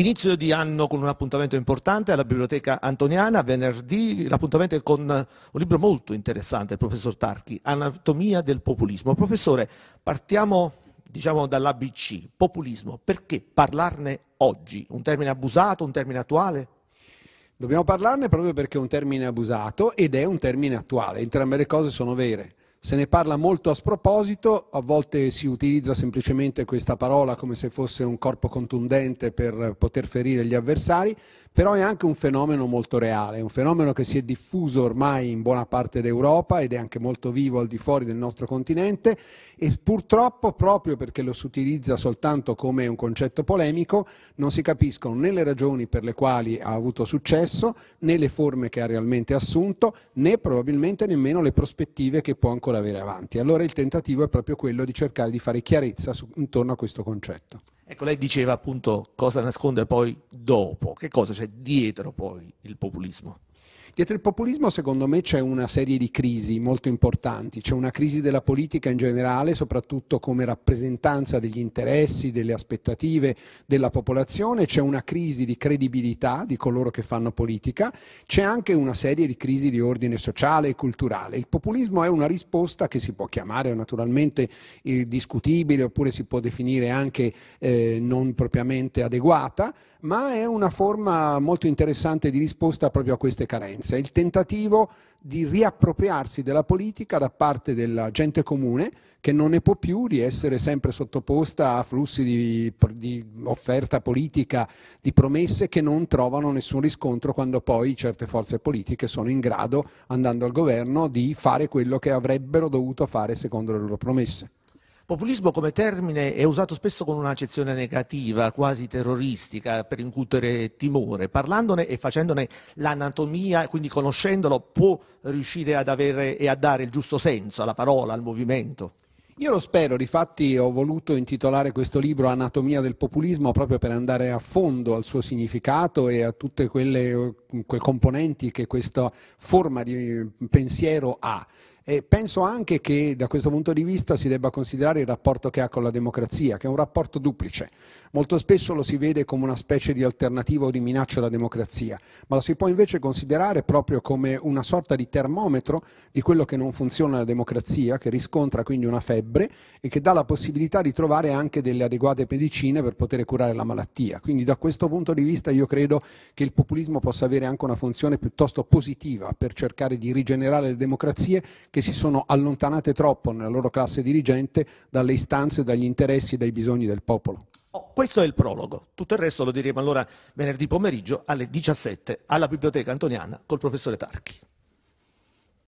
Inizio di anno con un appuntamento importante alla Biblioteca Antoniana, venerdì l'appuntamento è con un libro molto interessante, il professor Tarchi, Anatomia del populismo. Professore, partiamo diciamo dall'ABC, populismo, perché parlarne oggi? Un termine abusato, un termine attuale? Dobbiamo parlarne proprio perché è un termine abusato ed è un termine attuale, entrambe le cose sono vere. Se ne parla molto a sproposito, a volte si utilizza semplicemente questa parola come se fosse un corpo contundente per poter ferire gli avversari, però è anche un fenomeno molto reale, è un fenomeno che si è diffuso ormai in buona parte d'Europa ed è anche molto vivo al di fuori del nostro continente e purtroppo proprio perché lo si utilizza soltanto come un concetto polemico non si capiscono né le ragioni per le quali ha avuto successo né le forme che ha realmente assunto né probabilmente nemmeno le prospettive che può ancora ancora avere avanti. Allora il tentativo è proprio quello di cercare di fare chiarezza su, intorno a questo concetto. Ecco, lei diceva appunto cosa nasconde poi dopo, che cosa c'è dietro poi il populismo? Dietro il populismo secondo me c'è una serie di crisi molto importanti, c'è una crisi della politica in generale, soprattutto come rappresentanza degli interessi, delle aspettative della popolazione, c'è una crisi di credibilità di coloro che fanno politica, c'è anche una serie di crisi di ordine sociale e culturale. Il populismo è una risposta che si può chiamare naturalmente eh, discutibile oppure si può definire anche eh, non propriamente adeguata, ma è una forma molto interessante di risposta proprio a queste carenze. Il tentativo di riappropriarsi della politica da parte della gente comune che non ne può più di essere sempre sottoposta a flussi di, di offerta politica, di promesse che non trovano nessun riscontro quando poi certe forze politiche sono in grado, andando al governo, di fare quello che avrebbero dovuto fare secondo le loro promesse. Populismo come termine è usato spesso con un'accezione negativa, quasi terroristica, per incutere timore. Parlandone e facendone l'anatomia, quindi conoscendolo, può riuscire ad avere e a dare il giusto senso alla parola, al movimento. Io lo spero, difatti ho voluto intitolare questo libro Anatomia del populismo proprio per andare a fondo al suo significato e a tutte quelle, quelle componenti che questa forma di pensiero ha. E penso anche che da questo punto di vista si debba considerare il rapporto che ha con la democrazia, che è un rapporto duplice. Molto spesso lo si vede come una specie di alternativa o di minaccia alla democrazia, ma lo si può invece considerare proprio come una sorta di termometro di quello che non funziona la democrazia, che riscontra quindi una febbre e che dà la possibilità di trovare anche delle adeguate medicine per poter curare la malattia. Quindi da questo punto di vista io credo che il populismo possa avere anche una funzione piuttosto positiva per cercare di rigenerare le democrazie che che si sono allontanate troppo nella loro classe dirigente dalle istanze, dagli interessi e dai bisogni del popolo. Oh, questo è il prologo, tutto il resto lo diremo allora venerdì pomeriggio alle 17 alla Biblioteca Antoniana col professore Tarchi.